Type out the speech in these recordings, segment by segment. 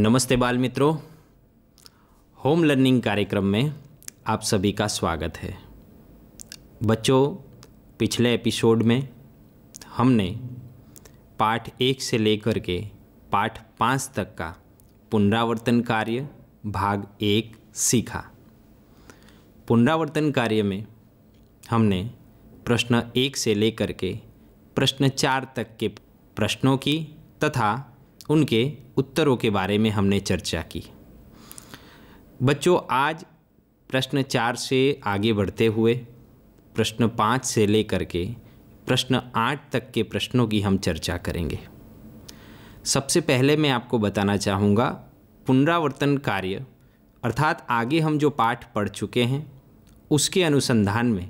नमस्ते बाल मित्रों होम लर्निंग कार्यक्रम में आप सभी का स्वागत है बच्चों पिछले एपिसोड में हमने पाठ एक से लेकर के पाठ पाँच तक का पुनरावर्तन कार्य भाग एक सीखा पुनरावर्तन कार्य में हमने प्रश्न एक से लेकर के प्रश्न चार तक के प्रश्नों की तथा उनके उत्तरों के बारे में हमने चर्चा की बच्चों आज प्रश्न चार से आगे बढ़ते हुए प्रश्न पाँच से लेकर के प्रश्न आठ तक के प्रश्नों की हम चर्चा करेंगे सबसे पहले मैं आपको बताना चाहूँगा पुनरावर्तन कार्य अर्थात आगे हम जो पाठ पढ़ चुके हैं उसके अनुसंधान में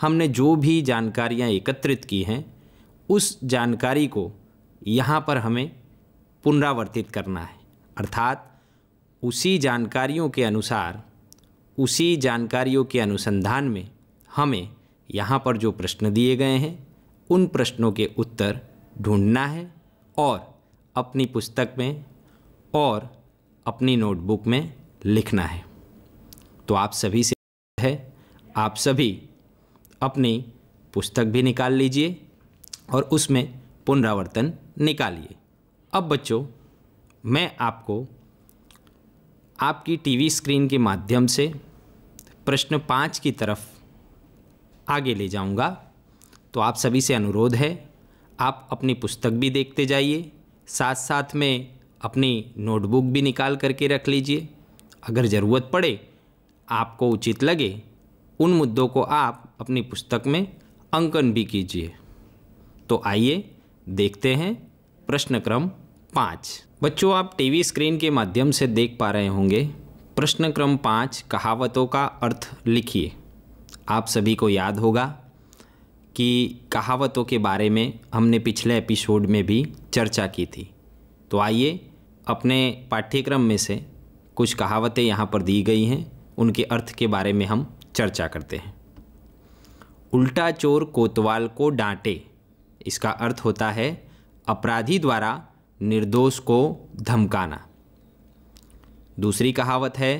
हमने जो भी जानकारियाँ एकत्रित की हैं उस जानकारी को यहाँ पर हमें पुनरावर्तित करना है अर्थात उसी जानकारियों के अनुसार उसी जानकारियों के अनुसंधान में हमें यहाँ पर जो प्रश्न दिए गए हैं उन प्रश्नों के उत्तर ढूंढना है और अपनी पुस्तक में और अपनी नोटबुक में लिखना है तो आप सभी से है आप सभी अपनी पुस्तक भी निकाल लीजिए और उसमें पुनरावर्तन निकालिए अब बच्चों मैं आपको आपकी टीवी स्क्रीन के माध्यम से प्रश्न पाँच की तरफ आगे ले जाऊंगा तो आप सभी से अनुरोध है आप अपनी पुस्तक भी देखते जाइए साथ साथ में अपनी नोटबुक भी निकाल करके रख लीजिए अगर ज़रूरत पड़े आपको उचित लगे उन मुद्दों को आप अपनी पुस्तक में अंकन भी कीजिए तो आइए देखते हैं प्रश्न क्रम पाँच बच्चों आप टीवी स्क्रीन के माध्यम से देख पा रहे होंगे प्रश्न क्रम पाँच कहावतों का अर्थ लिखिए आप सभी को याद होगा कि कहावतों के बारे में हमने पिछले एपिसोड में भी चर्चा की थी तो आइए अपने पाठ्यक्रम में से कुछ कहावतें यहाँ पर दी गई हैं उनके अर्थ के बारे में हम चर्चा करते हैं उल्टा चोर कोतवाल को डांटे इसका अर्थ होता है अपराधी द्वारा निर्दोष को धमकाना दूसरी कहावत है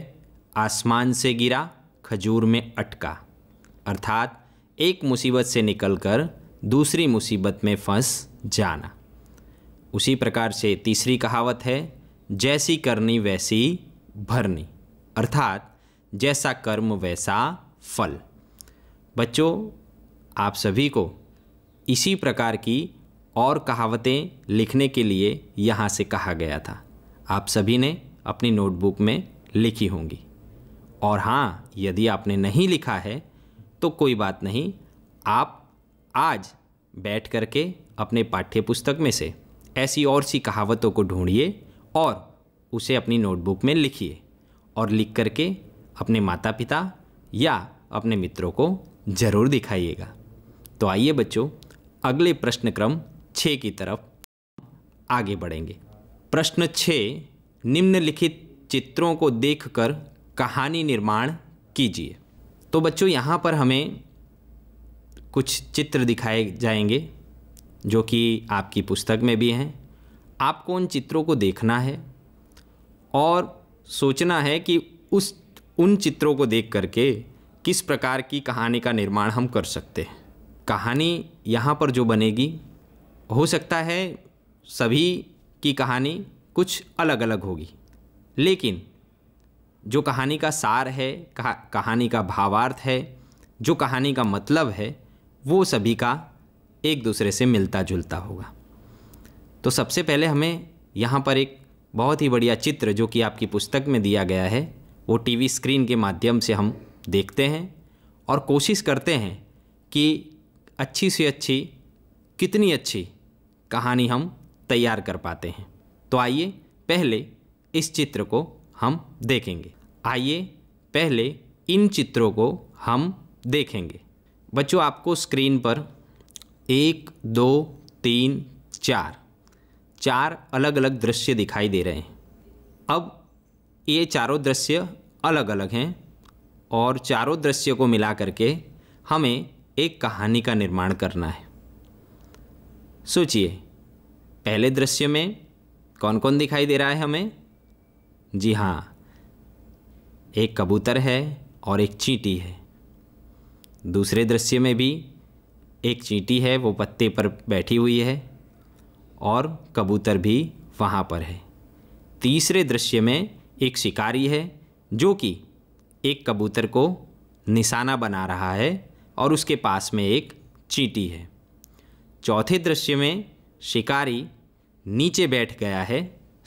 आसमान से गिरा खजूर में अटका अर्थात एक मुसीबत से निकलकर दूसरी मुसीबत में फंस जाना उसी प्रकार से तीसरी कहावत है जैसी करनी वैसी भरनी अर्थात जैसा कर्म वैसा फल बच्चों आप सभी को इसी प्रकार की और कहावतें लिखने के लिए यहाँ से कहा गया था आप सभी ने अपनी नोटबुक में लिखी होंगी और हाँ यदि आपने नहीं लिखा है तो कोई बात नहीं आप आज बैठ करके अपने पाठ्य पुस्तक में से ऐसी और सी कहावतों को ढूंढिए और उसे अपनी नोटबुक में लिखिए और लिख करके अपने माता पिता या अपने मित्रों को ज़रूर दिखाइएगा तो आइए बच्चों अगले प्रश्न क्रम छः की तरफ आगे बढ़ेंगे प्रश्न छः निम्नलिखित चित्रों को देखकर कहानी निर्माण कीजिए तो बच्चों यहाँ पर हमें कुछ चित्र दिखाए जाएंगे जो कि आपकी पुस्तक में भी हैं आपको उन चित्रों को देखना है और सोचना है कि उस उन चित्रों को देख करके किस प्रकार की कहानी का निर्माण हम कर सकते हैं कहानी यहाँ पर जो बनेगी हो सकता है सभी की कहानी कुछ अलग अलग होगी लेकिन जो कहानी का सार है कहा, कहानी का भावार्थ है जो कहानी का मतलब है वो सभी का एक दूसरे से मिलता जुलता होगा तो सबसे पहले हमें यहाँ पर एक बहुत ही बढ़िया चित्र जो कि आपकी पुस्तक में दिया गया है वो टीवी स्क्रीन के माध्यम से हम देखते हैं और कोशिश करते हैं कि अच्छी से अच्छी कितनी अच्छी कहानी हम तैयार कर पाते हैं तो आइए पहले इस चित्र को हम देखेंगे आइए पहले इन चित्रों को हम देखेंगे बच्चों आपको स्क्रीन पर एक दो तीन चार चार अलग अलग दृश्य दिखाई दे रहे हैं अब ये चारों दृश्य अलग अलग हैं और चारों दृश्य को मिला करके हमें एक कहानी का निर्माण करना है सोचिए पहले दृश्य में कौन कौन दिखाई दे रहा है हमें जी हाँ एक कबूतर है और एक चींटी है दूसरे दृश्य में भी एक चींटी है वो पत्ते पर बैठी हुई है और कबूतर भी वहाँ पर है तीसरे दृश्य में एक शिकारी है जो कि एक कबूतर को निशाना बना रहा है और उसके पास में एक चींटी है चौथे दृश्य में शिकारी नीचे बैठ गया है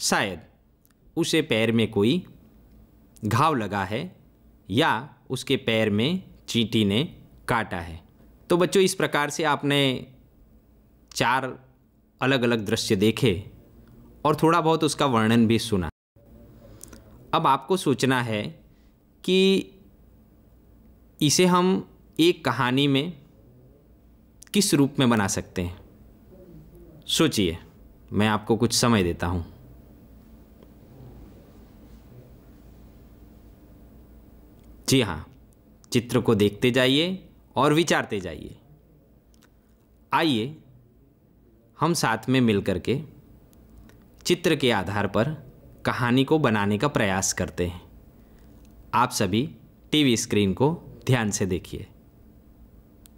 शायद उसे पैर में कोई घाव लगा है या उसके पैर में चींटी ने काटा है तो बच्चों इस प्रकार से आपने चार अलग अलग दृश्य देखे और थोड़ा बहुत उसका वर्णन भी सुना अब आपको सोचना है कि इसे हम एक कहानी में किस रूप में बना सकते हैं सोचिए मैं आपको कुछ समय देता हूँ जी हाँ चित्र को देखते जाइए और विचारते जाइए आइए हम साथ में मिलकर के चित्र के आधार पर कहानी को बनाने का प्रयास करते हैं आप सभी टीवी स्क्रीन को ध्यान से देखिए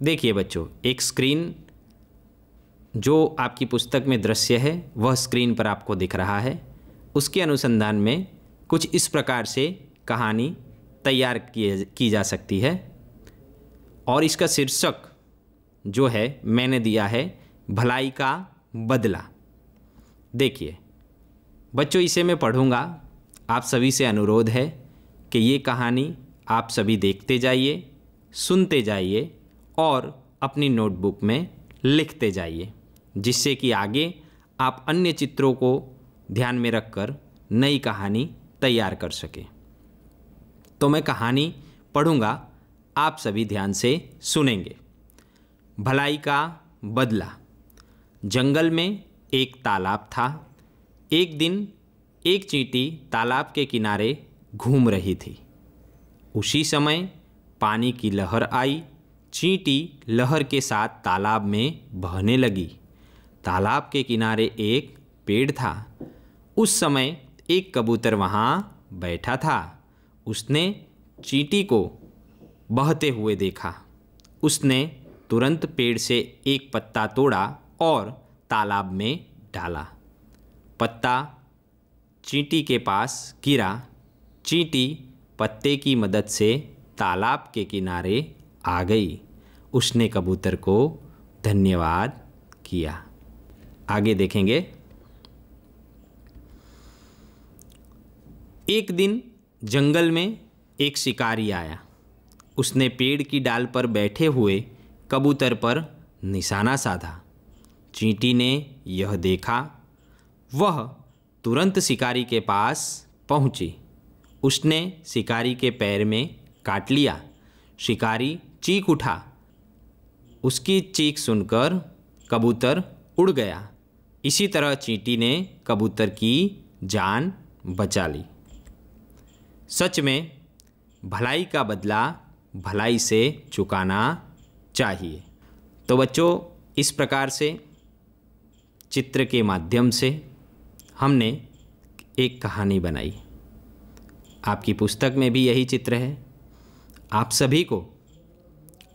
देखिए बच्चों एक स्क्रीन जो आपकी पुस्तक में दृश्य है वह स्क्रीन पर आपको दिख रहा है उसके अनुसंधान में कुछ इस प्रकार से कहानी तैयार की जा सकती है और इसका शीर्षक जो है मैंने दिया है भलाई का बदला देखिए बच्चों इसे मैं पढ़ूंगा आप सभी से अनुरोध है कि ये कहानी आप सभी देखते जाइए सुनते जाइए और अपनी नोटबुक में लिखते जाइए जिससे कि आगे आप अन्य चित्रों को ध्यान में रखकर नई कहानी तैयार कर सकें तो मैं कहानी पढ़ूंगा आप सभी ध्यान से सुनेंगे भलाई का बदला जंगल में एक तालाब था एक दिन एक चींटी तालाब के किनारे घूम रही थी उसी समय पानी की लहर आई चींटी लहर के साथ तालाब में बहने लगी तालाब के किनारे एक पेड़ था उस समय एक कबूतर वहाँ बैठा था उसने चींटी को बहते हुए देखा उसने तुरंत पेड़ से एक पत्ता तोड़ा और तालाब में डाला पत्ता चींटी के पास गिरा चींटी पत्ते की मदद से तालाब के किनारे आ गई उसने कबूतर को धन्यवाद किया आगे देखेंगे एक दिन जंगल में एक शिकारी आया उसने पेड़ की डाल पर बैठे हुए कबूतर पर निशाना साधा चींटी ने यह देखा वह तुरंत शिकारी के पास पहुंची उसने शिकारी के पैर में काट लिया शिकारी चीख उठा उसकी चीख सुनकर कबूतर उड़ गया इसी तरह चींटी ने कबूतर की जान बचा ली सच में भलाई का बदला भलाई से चुकाना चाहिए तो बच्चों इस प्रकार से चित्र के माध्यम से हमने एक कहानी बनाई आपकी पुस्तक में भी यही चित्र है आप सभी को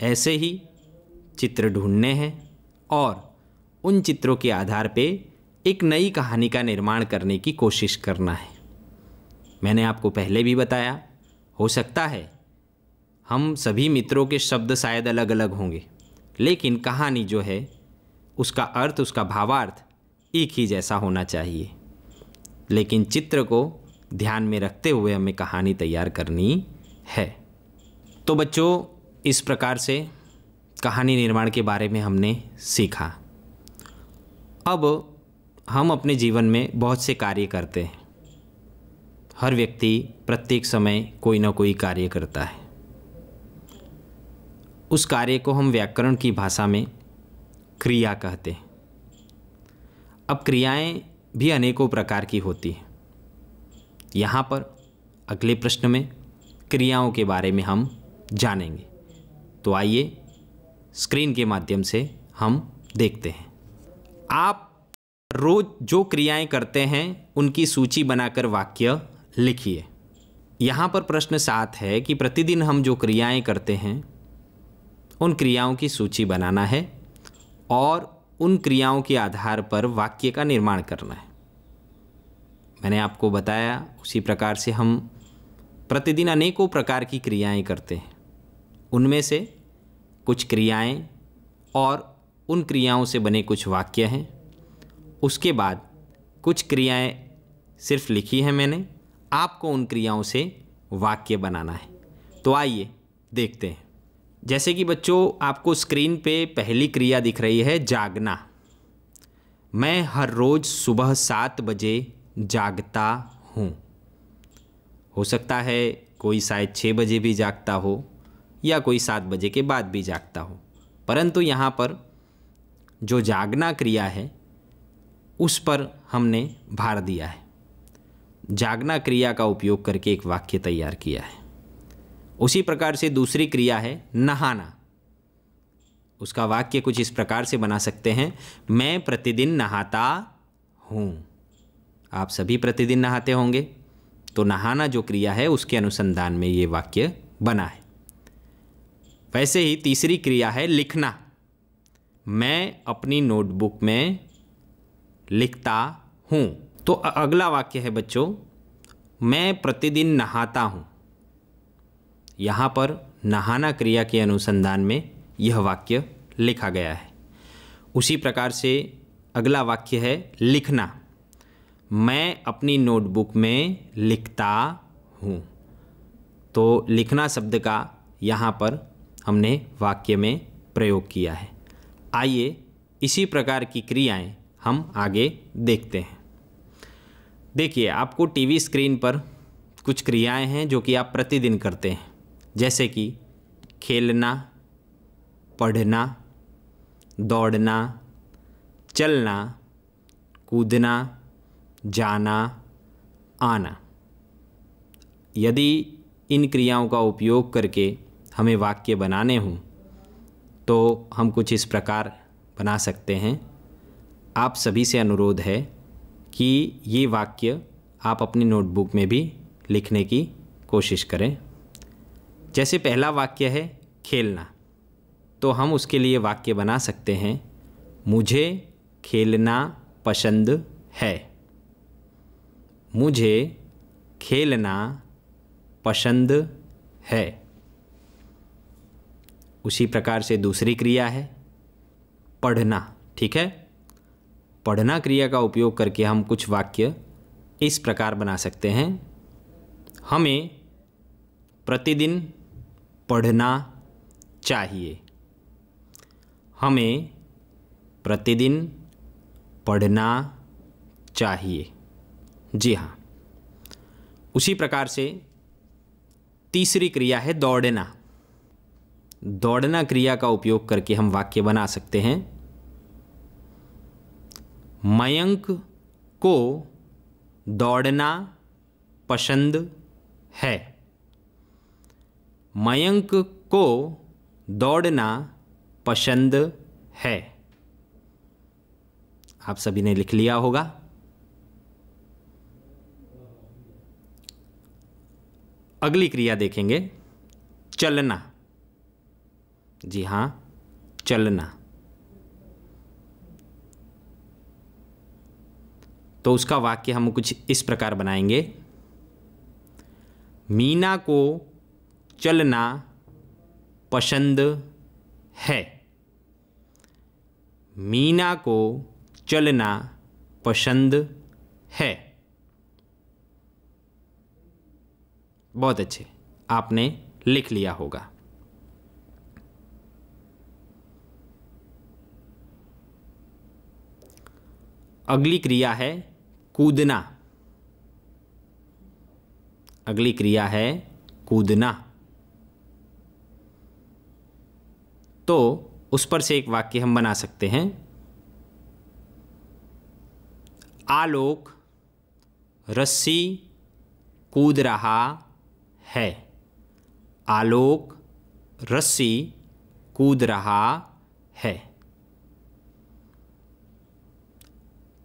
ऐसे ही चित्र ढूंढने हैं और उन चित्रों के आधार पे एक नई कहानी का निर्माण करने की कोशिश करना है मैंने आपको पहले भी बताया हो सकता है हम सभी मित्रों के शब्द शायद अलग अलग होंगे लेकिन कहानी जो है उसका अर्थ उसका भावार्थ एक ही जैसा होना चाहिए लेकिन चित्र को ध्यान में रखते हुए हमें कहानी तैयार करनी है तो बच्चों इस प्रकार से कहानी निर्माण के बारे में हमने सीखा अब हम अपने जीवन में बहुत से कार्य करते हैं हर व्यक्ति प्रत्येक समय कोई ना कोई कार्य करता है उस कार्य को हम व्याकरण की भाषा में क्रिया कहते हैं अब क्रियाएं भी अनेकों प्रकार की होती हैं यहाँ पर अगले प्रश्न में क्रियाओं के बारे में हम जानेंगे तो आइए स्क्रीन के माध्यम से हम देखते हैं आप रोज जो क्रियाएं करते हैं उनकी सूची बनाकर वाक्य लिखिए यहाँ पर प्रश्न सात है कि प्रतिदिन हम जो क्रियाएं करते हैं उन क्रियाओं की सूची बनाना है और उन क्रियाओं के आधार पर वाक्य का निर्माण करना है मैंने आपको बताया उसी प्रकार से हम प्रतिदिन अनेकों प्रकार की क्रियाएं करते हैं उनमें से कुछ क्रियाएं और उन क्रियाओं से बने कुछ वाक्य हैं उसके बाद कुछ क्रियाएं सिर्फ लिखी हैं मैंने आपको उन क्रियाओं से वाक्य बनाना है तो आइए देखते हैं जैसे कि बच्चों आपको स्क्रीन पे पहली क्रिया दिख रही है जागना मैं हर रोज़ सुबह सात बजे जागता हूँ हो सकता है कोई शायद छः बजे भी जागता हो या कोई सात बजे के बाद भी जागता हो परंतु यहाँ पर जो जागना क्रिया है उस पर हमने भार दिया है जागना क्रिया का उपयोग करके एक वाक्य तैयार किया है उसी प्रकार से दूसरी क्रिया है नहाना उसका वाक्य कुछ इस प्रकार से बना सकते हैं मैं प्रतिदिन नहाता हूँ आप सभी प्रतिदिन नहाते होंगे तो नहाना जो क्रिया है उसके अनुसंधान में ये वाक्य बना है वैसे ही तीसरी क्रिया है लिखना मैं अपनी नोटबुक में लिखता हूँ तो अगला वाक्य है बच्चों मैं प्रतिदिन नहाता हूँ यहाँ पर नहाना क्रिया के अनुसंधान में यह वाक्य लिखा गया है उसी प्रकार से अगला वाक्य है लिखना मैं अपनी नोटबुक में लिखता हूँ तो लिखना शब्द का यहाँ पर हमने वाक्य में प्रयोग किया है आइए इसी प्रकार की क्रियाएं हम आगे देखते हैं देखिए आपको टीवी स्क्रीन पर कुछ क्रियाएं हैं जो कि आप प्रतिदिन करते हैं जैसे कि खेलना पढ़ना दौड़ना चलना कूदना जाना आना यदि इन क्रियाओं का उपयोग करके हमें वाक्य बनाने हों तो हम कुछ इस प्रकार बना सकते हैं आप सभी से अनुरोध है कि ये वाक्य आप अपनी नोटबुक में भी लिखने की कोशिश करें जैसे पहला वाक्य है खेलना तो हम उसके लिए वाक्य बना सकते हैं मुझे खेलना पसंद है मुझे खेलना पसंद है उसी प्रकार से दूसरी क्रिया है पढ़ना ठीक है पढ़ना क्रिया का उपयोग करके हम कुछ वाक्य इस प्रकार बना सकते हैं हमें प्रतिदिन पढ़ना चाहिए हमें प्रतिदिन पढ़ना चाहिए जी हाँ उसी प्रकार से तीसरी क्रिया है दौड़ना दौड़ना क्रिया का उपयोग करके हम वाक्य बना सकते हैं मयंक को दौड़ना पसंद है मयंक को दौड़ना पसंद है आप सभी ने लिख लिया होगा अगली क्रिया देखेंगे चलना जी हाँ चलना तो उसका वाक्य हम कुछ इस प्रकार बनाएंगे मीना को चलना पसंद है मीना को चलना पसंद है बहुत अच्छे आपने लिख लिया होगा अगली क्रिया है कूदना अगली क्रिया है कूदना तो उस पर से एक वाक्य हम बना सकते हैं आलोक रस्सी कूद रहा है आलोक रस्सी कूद रहा है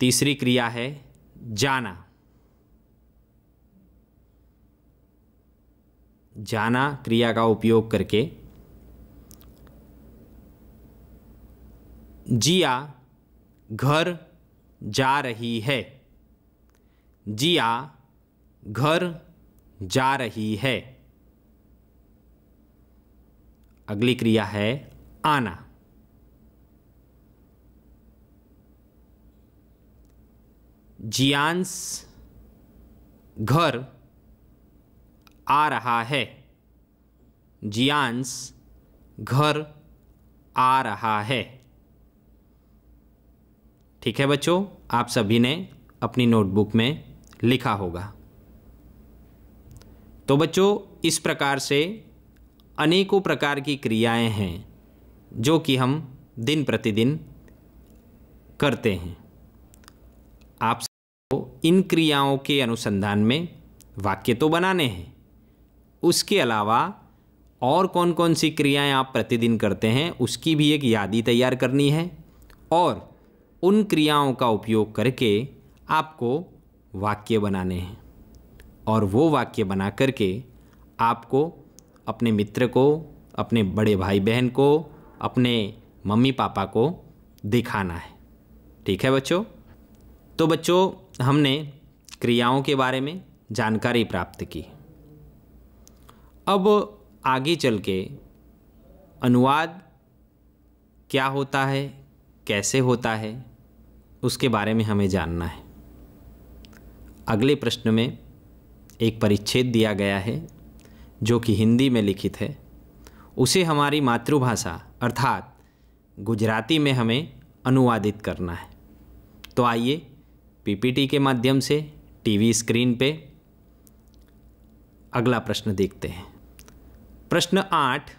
तीसरी क्रिया है जाना जाना क्रिया का उपयोग करके जिया घर जा रही है जिया घर जा रही है अगली क्रिया है आना जियांस घर आ रहा है जियांस घर आ रहा है ठीक है बच्चों आप सभी ने अपनी नोटबुक में लिखा होगा तो बच्चों इस प्रकार से अनेकों प्रकार की क्रियाएं हैं जो कि हम दिन प्रतिदिन करते हैं आप तो इन क्रियाओं के अनुसंधान में वाक्य तो बनाने हैं उसके अलावा और कौन कौन सी क्रियाएं आप प्रतिदिन करते हैं उसकी भी एक यादी तैयार करनी है और उन क्रियाओं का उपयोग करके आपको वाक्य बनाने हैं और वो वाक्य बना करके आपको अपने मित्र को अपने बड़े भाई बहन को अपने मम्मी पापा को दिखाना है ठीक है बच्चों तो बच्चों हमने क्रियाओं के बारे में जानकारी प्राप्त की अब आगे चल के अनुवाद क्या होता है कैसे होता है उसके बारे में हमें जानना है अगले प्रश्न में एक परिच्छेद दिया गया है जो कि हिंदी में लिखित है उसे हमारी मातृभाषा अर्थात गुजराती में हमें अनुवादित करना है तो आइए पीपीटी के माध्यम से टीवी स्क्रीन पे अगला प्रश्न देखते हैं प्रश्न आठ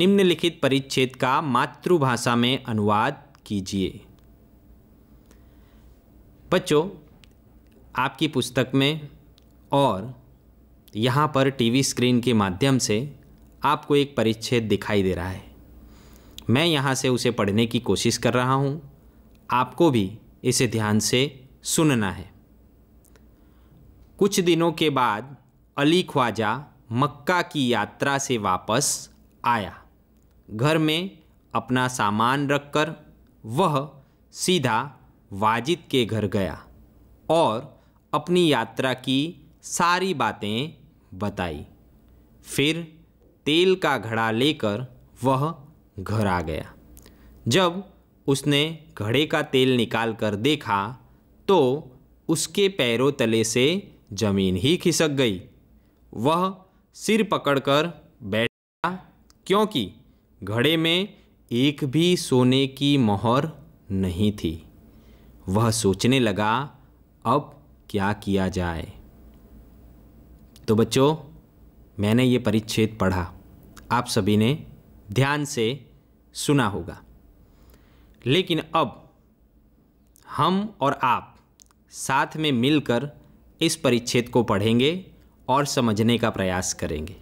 निम्नलिखित परिच्छेद का मातृभाषा में अनुवाद कीजिए बच्चों आपकी पुस्तक में और यहाँ पर टीवी स्क्रीन के माध्यम से आपको एक परिच्छेद दिखाई दे रहा है मैं यहाँ से उसे पढ़ने की कोशिश कर रहा हूँ आपको भी इसे ध्यान से सुनना है कुछ दिनों के बाद अली ख्वाजा मक्का की यात्रा से वापस आया घर में अपना सामान रखकर वह सीधा वाजिद के घर गया और अपनी यात्रा की सारी बातें बताई फिर तेल का घड़ा लेकर वह घर आ गया जब उसने घड़े का तेल निकाल कर देखा तो उसके पैरों तले से जमीन ही खिसक गई वह सिर पकड़कर बैठ गया क्योंकि घड़े में एक भी सोने की मोहर नहीं थी वह सोचने लगा अब क्या किया जाए तो बच्चों मैंने ये परिच्छेद पढ़ा आप सभी ने ध्यान से सुना होगा लेकिन अब हम और आप साथ में मिलकर इस परिच्छेद को पढ़ेंगे और समझने का प्रयास करेंगे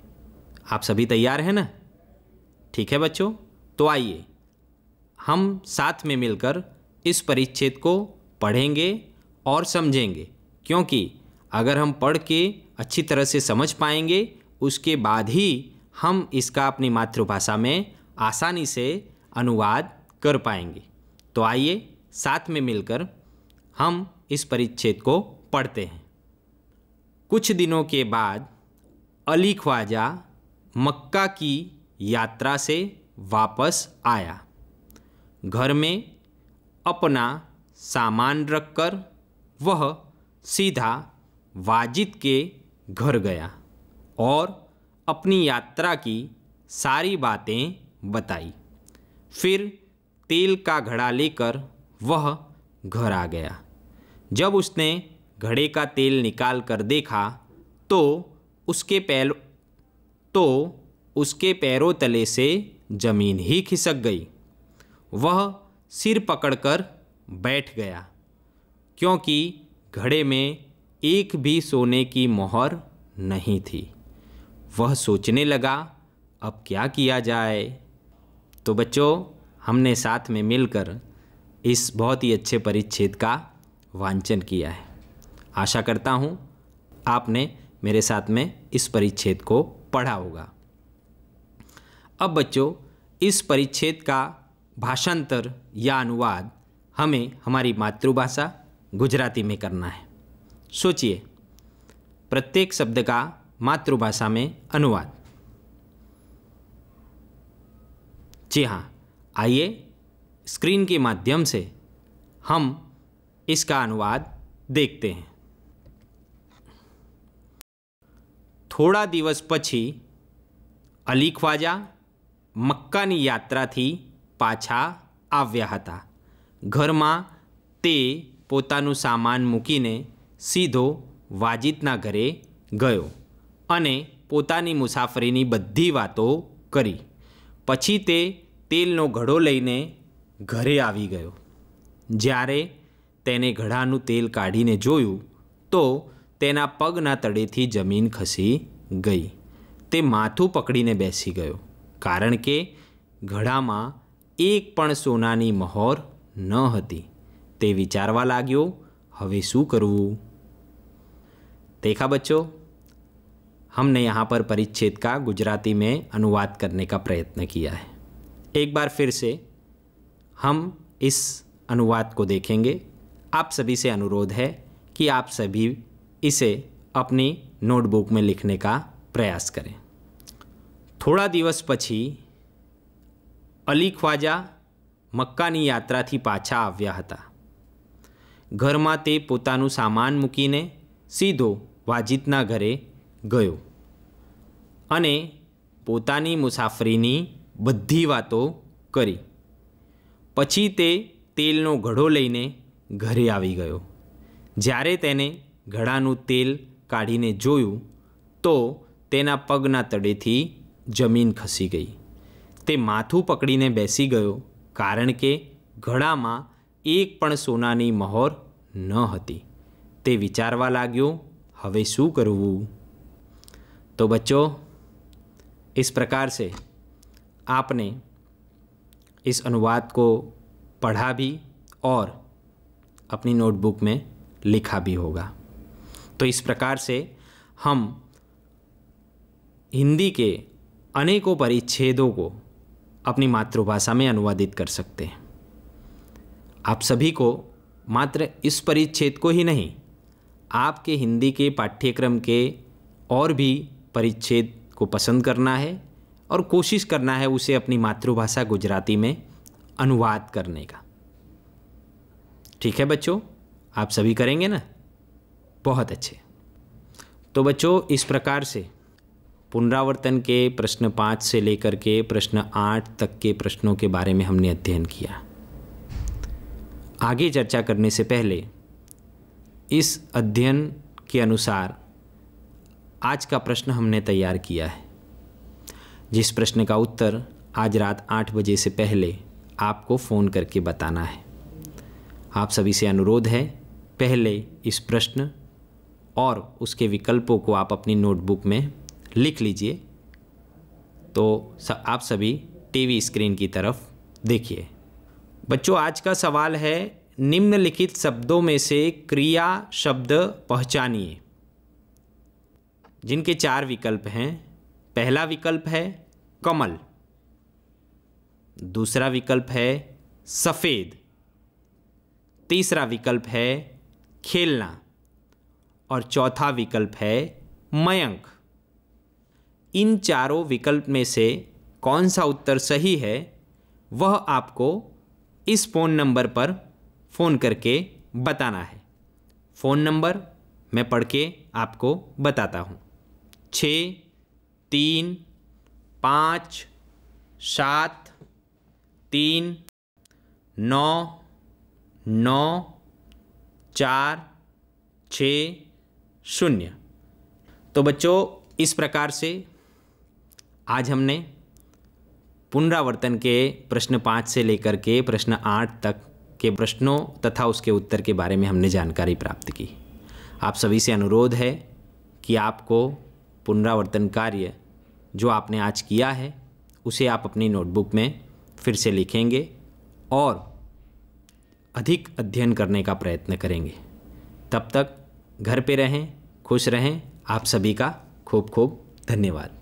आप सभी तैयार हैं ना ठीक है बच्चों तो आइए हम साथ में मिलकर इस परिच्छेद को पढ़ेंगे और समझेंगे क्योंकि अगर हम पढ़ के अच्छी तरह से समझ पाएंगे उसके बाद ही हम इसका अपनी मातृभाषा में आसानी से अनुवाद कर पाएंगे तो आइए साथ में मिलकर हम इस परिच्छेद को पढ़ते हैं कुछ दिनों के बाद अली ख्वाजा मक्का की यात्रा से वापस आया घर में अपना सामान रखकर वह सीधा वाजिद के घर गया और अपनी यात्रा की सारी बातें बताई फिर तेल का घड़ा लेकर वह घर आ गया जब उसने घड़े का तेल निकाल कर देखा तो उसके पैर तो उसके पैरों तले से जमीन ही खिसक गई वह सिर पकड़कर बैठ गया क्योंकि घड़े में एक भी सोने की मोहर नहीं थी वह सोचने लगा अब क्या किया जाए तो बच्चों हमने साथ में मिलकर इस बहुत ही अच्छे परिच्छेद का वांचन किया है आशा करता हूँ आपने मेरे साथ में इस परिच्छेद को पढ़ा होगा अब बच्चों इस परिच्छेद का भाषांतर या अनुवाद हमें हमारी मातृभाषा गुजराती में करना है सोचिए प्रत्येक शब्द का मातृभाषा में अनुवाद जी हाँ आइए स्क्रीन के माध्यम से हम इसका अनुवाद देखते हैं થોડા દિવસ પછી અલી ખ્વાજા મક્કાની યાત્રાથી પાછા આવ્યા હતા ઘરમાં તે પોતાનું સામાન મૂકીને સીધો વાજિદના ઘરે ગયો અને પોતાની મુસાફરીની બધી વાતો કરી પછી તે તેલનો ઘડો લઈને ઘરે આવી ગયો જ્યારે તેને ઘડાનું તેલ કાઢીને જોયું તો તેના પગના તળેથી જમીન ખસી ગઈ તે માથું પકડીને બેસી ગયો કારણ કે ઘડામાં એક પણ સોનાની મહોર ન હતી તે વિચારવા લાગ્યો હવે શું કરવું દેખા બચ્ચો હમને यहाँ પર પરિચ્છેદ કા ગુજરાતી મેં અનુવાદ કરને કા પ્રયત્ન किया है एक बार फिर से हम इस अनुवाद को देखेंगे आप सभी से अनुरोध है कि आप सभी इसे अपनी नोटबुक में लिखने का પ્રયાસ કરે થોડા દિવસ પછી અલી ખ્વાજા મક્કાની યાત્રાથી પાછા આવ્યા હતા ઘરમાં તે પોતાનું સામાન મૂકીને સીધો વાજિદના ઘરે ગયો અને પોતાની મુસાફરીની બધી વાતો કરી પછી તે તેલનો ઘડો લઈને ઘરે આવી ગયો જ્યારે તેને ઘડાનું તેલ કાઢીને જોયું તો તેના પગના તળેથી જમીન ખસી ગઈ તે માથું પકડીને બેસી ગયો કારણ કે ઘડામાં એક પણ સોનાની મહોર ન હતી તે વિચારવા લાગ્યો હવે શું કરવું તો બચ્ચો इस પ્રકાર સે આપને इस અનુવાદ કો पढ़ा भी और अपनी नोटबुक में लिखा भी होगा तो इस प्रकार से हम हिंदी के अनेकों परिच्छेदों को अपनी मातृभाषा में अनुवादित कर सकते हैं आप सभी को मात्र इस परिच्छेद को ही नहीं आपके हिंदी के पाठ्यक्रम के और भी परिच्छेद को पसंद करना है और कोशिश करना है उसे अपनी मातृभाषा गुजराती में अनुवाद करने का ठीक है बच्चों आप सभी करेंगे ना बहुत अच्छे तो बच्चों इस प्रकार से पुनरावर्तन के प्रश्न पाँच से लेकर के प्रश्न आठ तक के प्रश्नों के बारे में हमने अध्ययन किया आगे चर्चा करने से पहले इस अध्ययन के अनुसार आज का प्रश्न हमने तैयार किया है जिस प्रश्न का उत्तर आज रात आठ बजे से पहले आपको फ़ोन करके बताना है आप सभी से अनुरोध है पहले इस प्रश्न और उसके विकल्पों को आप अपनी नोटबुक में लिख लीजिए तो आप सभी टीवी स्क्रीन की तरफ देखिए बच्चों आज का सवाल है निम्नलिखित शब्दों में से क्रिया शब्द पहचानिए जिनके चार विकल्प हैं पहला विकल्प है कमल दूसरा विकल्प है सफ़ेद तीसरा विकल्प है खेलना और चौथा विकल्प है मयंक इन चारों विकल्प में से कौन सा उत्तर सही है वह आपको इस फ़ोन नंबर पर फ़ोन करके बताना है फ़ोन नंबर मैं पढ़ के आपको बताता हूँ छ तीन पाँच सात तीन नौ नौ चार छ शून्य तो बच्चों इस प्रकार से आज हमने पुनरावर्तन के प्रश्न पाँच से लेकर के प्रश्न आठ तक के प्रश्नों तथा उसके उत्तर के बारे में हमने जानकारी प्राप्त की आप सभी से अनुरोध है कि आपको पुनरावर्तन कार्य जो आपने आज किया है उसे आप अपनी नोटबुक में फिर से लिखेंगे और अधिक अध्ययन करने का प्रयत्न करेंगे तब तक घर पे रहें खुश रहें आप सभी का खूब खूब धन्यवाद